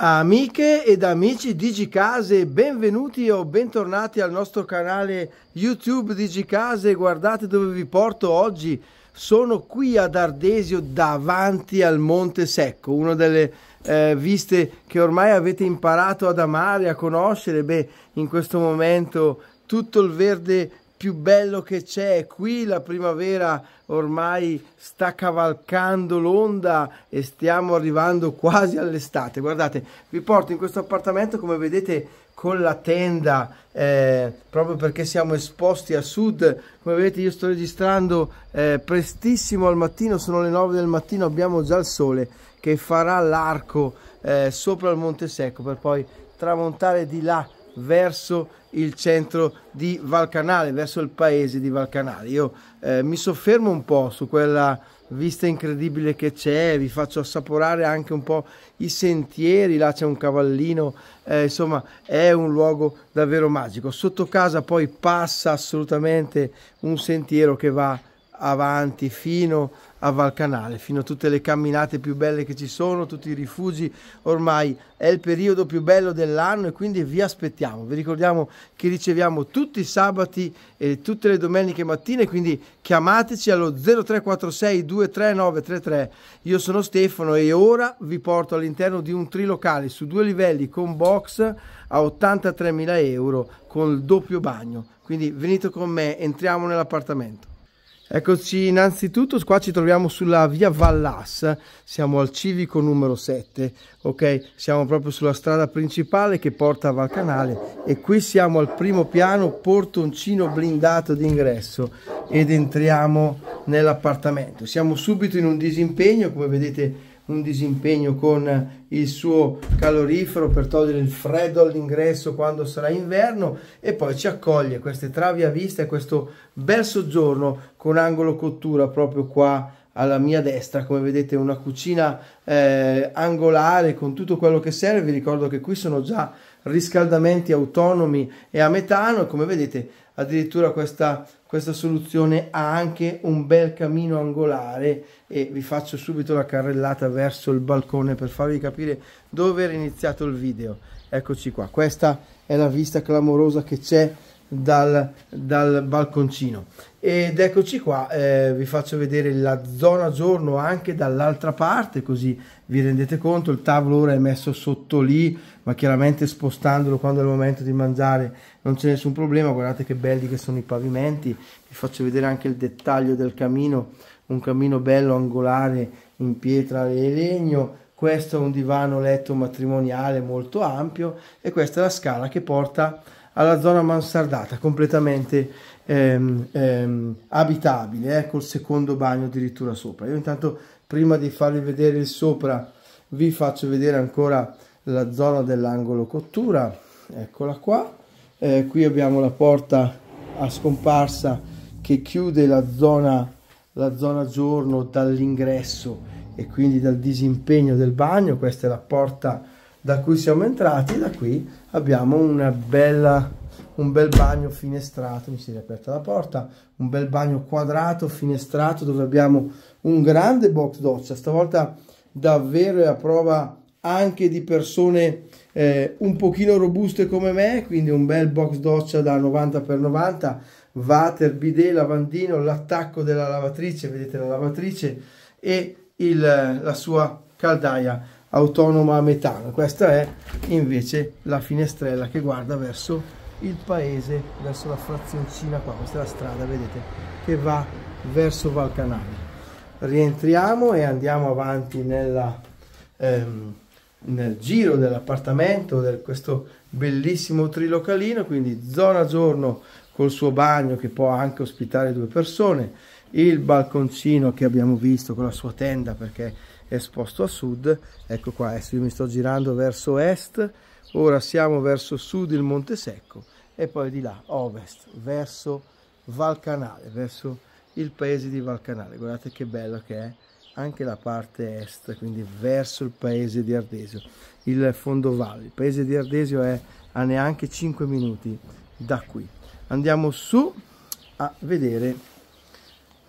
Amiche ed amici Digicase, benvenuti o bentornati al nostro canale YouTube Digicase. Guardate dove vi porto oggi. Sono qui ad Ardesio davanti al Monte Secco, una delle eh, viste che ormai avete imparato ad amare, a conoscere. Beh, in questo momento tutto il verde più bello che c'è. Qui la primavera ormai sta cavalcando l'onda e stiamo arrivando quasi all'estate. Guardate, vi porto in questo appartamento, come vedete, con la tenda, eh, proprio perché siamo esposti a sud. Come vedete, io sto registrando eh, prestissimo al mattino, sono le 9 del mattino, abbiamo già il sole che farà l'arco eh, sopra il Monte Secco per poi tramontare di là verso il centro di Valcanale, verso il paese di Valcanale. Io eh, mi soffermo un po' su quella vista incredibile che c'è, vi faccio assaporare anche un po' i sentieri, là c'è un cavallino, eh, insomma è un luogo davvero magico. Sotto casa poi passa assolutamente un sentiero che va avanti fino a Valcanale, fino a tutte le camminate più belle che ci sono, tutti i rifugi. Ormai è il periodo più bello dell'anno e quindi vi aspettiamo. Vi ricordiamo che riceviamo tutti i sabati e tutte le domeniche mattine, quindi chiamateci allo 0346 23933. Io sono Stefano e ora vi porto all'interno di un trilocale su due livelli con box a 83.000 euro con il doppio bagno. Quindi venite con me, entriamo nell'appartamento. Eccoci innanzitutto, qua ci troviamo sulla via Vallas, siamo al civico numero 7, ok? Siamo proprio sulla strada principale che porta a Valcanale e qui siamo al primo piano, portoncino blindato d'ingresso ed entriamo nell'appartamento. Siamo subito in un disimpegno, come vedete un disimpegno con il suo calorifero per togliere il freddo all'ingresso quando sarà inverno e poi ci accoglie queste travi a vista e questo bel soggiorno con angolo cottura proprio qua alla mia destra come vedete una cucina eh, angolare con tutto quello che serve vi ricordo che qui sono già riscaldamenti autonomi e a metano e come vedete addirittura questa, questa soluzione ha anche un bel camino angolare e vi faccio subito la carrellata verso il balcone per farvi capire dove era iniziato il video. Eccoci qua, questa è la vista clamorosa che c'è dal, dal, balconcino ed eccoci qua eh, vi faccio vedere la zona giorno anche dall'altra parte così vi rendete conto il tavolo ora è messo sotto lì ma chiaramente spostandolo quando è il momento di mangiare non c'è nessun problema guardate che belli che sono i pavimenti vi faccio vedere anche il dettaglio del camino un camino bello angolare in pietra e legno questo è un divano letto matrimoniale molto ampio e questa è la scala che porta alla zona mansardata completamente ehm, ehm, abitabile eh, col secondo bagno addirittura sopra io intanto prima di farvi vedere il sopra vi faccio vedere ancora la zona dell'angolo cottura eccola qua eh, qui abbiamo la porta a scomparsa che chiude la zona la zona giorno dall'ingresso e quindi dal disimpegno del bagno questa è la porta da cui siamo entrati da qui abbiamo una bella un bel bagno finestrato mi si è riaperta la porta un bel bagno quadrato finestrato dove abbiamo un grande box doccia stavolta davvero è a prova anche di persone eh, un pochino robuste come me, quindi un bel box doccia da 90x90, water, bidet, lavandino, l'attacco della lavatrice, vedete la lavatrice e il, la sua caldaia autonoma a metano. Questa è invece la finestrella che guarda verso il paese, verso la frazioncina qua, questa è la strada, vedete, che va verso Valcanale. Rientriamo e andiamo avanti nella... Ehm, nel giro dell'appartamento, di del, questo bellissimo trilocalino, quindi zona giorno col suo bagno che può anche ospitare due persone, il balconcino che abbiamo visto con la sua tenda perché è esposto a sud, ecco qua, adesso io mi sto girando verso est, ora siamo verso sud il Monte Secco e poi di là ovest verso Valcanale, verso il paese di Valcanale, guardate che bello che è anche la parte est, quindi verso il paese di Ardesio, il fondovalle. Il paese di Ardesio è a neanche 5 minuti da qui. Andiamo su a vedere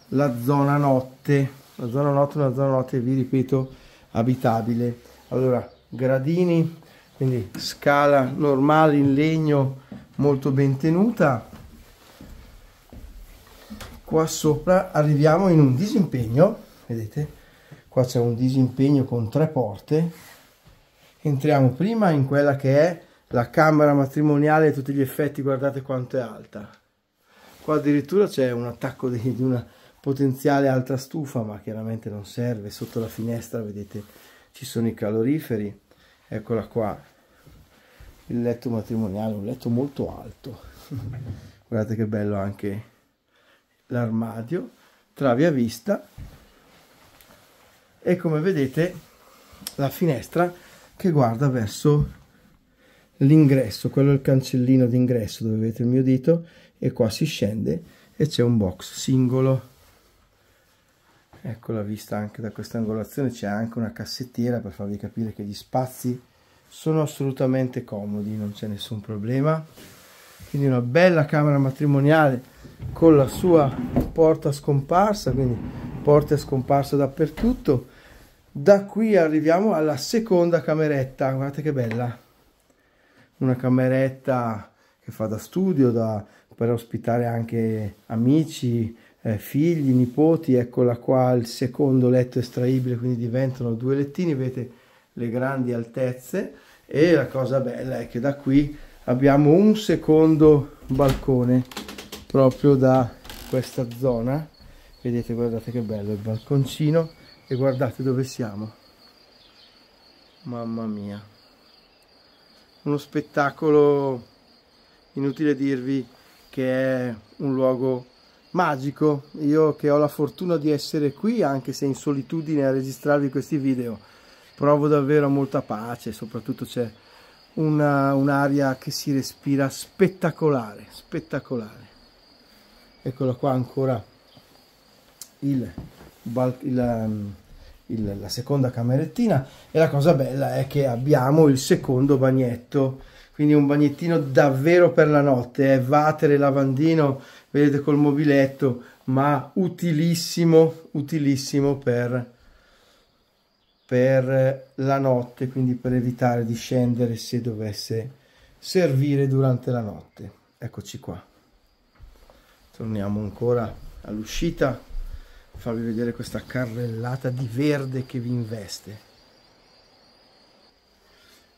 la zona notte. La zona notte è una zona notte, vi ripeto, abitabile. Allora, gradini, quindi scala normale in legno, molto ben tenuta. Qua sopra arriviamo in un disimpegno, vedete? qua c'è un disimpegno con tre porte entriamo prima in quella che è la camera matrimoniale a tutti gli effetti guardate quanto è alta qua addirittura c'è un attacco di, di, una potenziale alta stufa ma chiaramente non serve sotto la finestra vedete ci sono i caloriferi eccola qua il letto matrimoniale un letto molto alto guardate che bello anche l'armadio tra via vista e come vedete la finestra che guarda verso l'ingresso, quello è il cancellino d'ingresso dove vedete il mio dito e qua si scende e c'è un box singolo. Ecco la vista anche da questa angolazione, c'è anche una cassettiera per farvi capire che gli spazi sono assolutamente comodi, non c'è nessun problema. Quindi una bella camera matrimoniale con la sua porta scomparsa, quindi porte scomparse dappertutto da qui arriviamo alla seconda cameretta guardate che bella una cameretta che fa da studio da, per ospitare anche amici eh, figli nipoti eccola qua il secondo letto estraibile quindi diventano due lettini vedete le grandi altezze e la cosa bella è che da qui abbiamo un secondo balcone proprio da questa zona vedete guardate che bello il balconcino e guardate dove siamo mamma mia uno spettacolo inutile dirvi che è un luogo magico io che ho la fortuna di essere qui anche se in solitudine a registrarvi questi video provo davvero molta pace soprattutto c'è un'aria un che si respira spettacolare spettacolare eccola qua ancora il il, ehm, il, la seconda camerettina e la cosa bella è che abbiamo il secondo bagnetto quindi un bagnettino davvero per la notte è eh. vatere lavandino vedete col mobiletto ma utilissimo utilissimo per per eh, la notte quindi per evitare di scendere se dovesse servire durante la notte eccoci qua torniamo ancora all'uscita farvi vedere questa carrellata di verde che vi investe.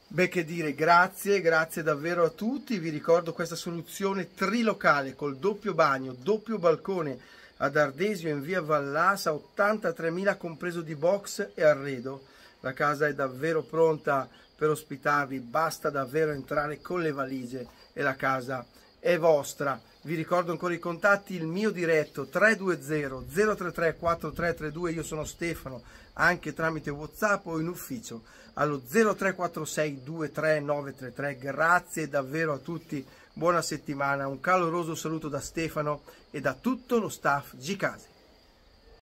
Beh, che dire, grazie, grazie davvero a tutti. Vi ricordo questa soluzione trilocale col doppio bagno, doppio balcone ad Ardesio in via Vallasa, 83.000 compreso di box e arredo. La casa è davvero pronta per ospitarvi, basta davvero entrare con le valigie e la casa è è vostra. Vi ricordo ancora i contatti, il mio diretto 320-033-4332, io sono Stefano, anche tramite Whatsapp o in ufficio allo 0346 23933. Grazie davvero a tutti, buona settimana, un caloroso saluto da Stefano e da tutto lo staff Gicasi.